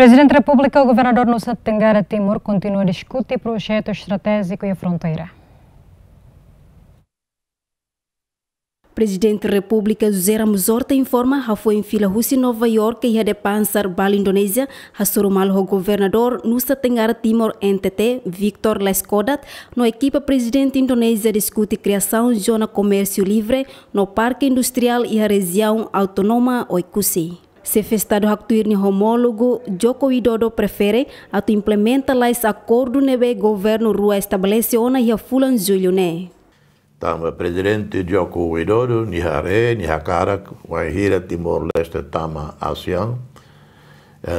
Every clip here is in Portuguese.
Presidente da República, o governador Nusa Tengara Timor continua a discutir projetos estratégicos e a fronteira. Presidente da República José Ramos Horta informa que foi em fila Rússia Nova York e a de Pansar Bali Indonésia, a surumal o governador Nusa Tenggara Timor NTT Victor Leskodat, no equipa presidente Indonésia discute criação de zona comércio livre no Parque Industrial e a região autônoma Oikusi. Se actuar no homólogo Joko Widodo prefere atu implementa lais acordo neve governo rua estabelece ona ia fulan julho ne. presidente Joko Widodo ni hare ni hakarak wahira Timor Leste tama ASEAN. Uh,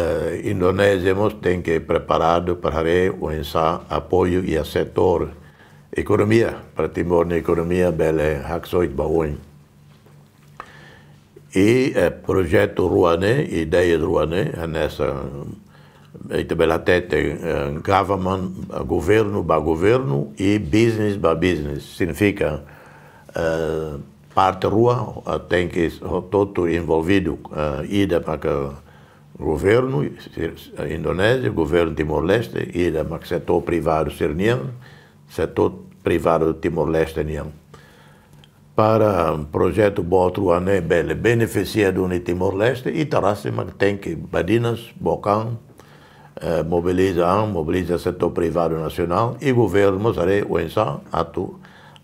eh, Indonésia tem que preparado para hare ensa apoio e setor economia para Timor na economia bele haksoit baoin e eh, projeto ruané Rouanet, ideia de Rouanet, é nessa e também a eh, government, governo para governo e business para business. Significa eh, parte rua eh, tem que todo envolvido, eh, ida para o governo Indonésia, governo Timor-Leste, ida para o setor privado sirniano, setor privado Timor-Leste niano para um projeto Botruané beneficia do Timor-Leste e Tarassima tem que Badinas, Bocão, eh, mobiliza a mobiliza setor privado nacional e o governo Mozaré Oensá atu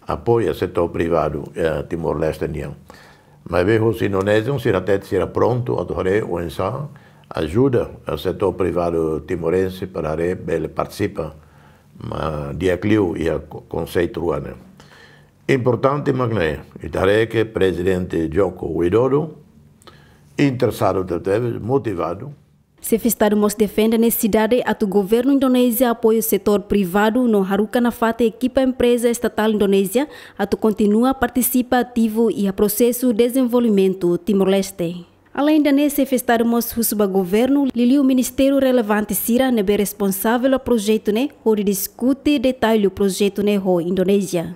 apoia setor privado eh, Timor-Leste Mas vejo os indonésios, se até será pronto, o Ensan ajuda o setor privado timorense para que ele participa, de aclio e a conceito truane Importante magne, o presidente Joko Widodo, interessado até, motivado. Sefistadumos defende a necessidade do governo indonésia apoio o setor privado no Haruka Nafate, equipa empresa estatal indonésia a continua participa ativo e a processo de desenvolvimento Timor-Leste. Além da nesse festarmos husba governo, lili o ministério relevante sira nebe responsável a projeto ne, onde discute detalhe o projeto ne ho Indonésia.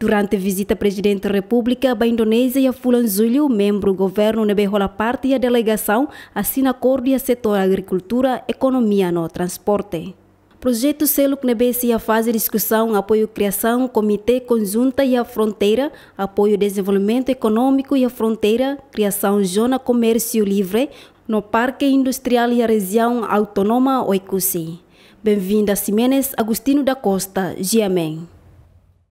Durante a visita Presidente da República a Indonésia, Fulan Zulio, membro do governo Nebehola Parte e a delegação, assina acordo e setor agricultura, economia no transporte. Projeto Seluk Nebesi a fase discussão, apoio criação, comitê conjunta e a fronteira, apoio desenvolvimento econômico e a fronteira, criação zona comércio livre, no Parque Industrial e a região autônoma Oikusi. Bem-vindo a Simenes Agostino da Costa, Giamem.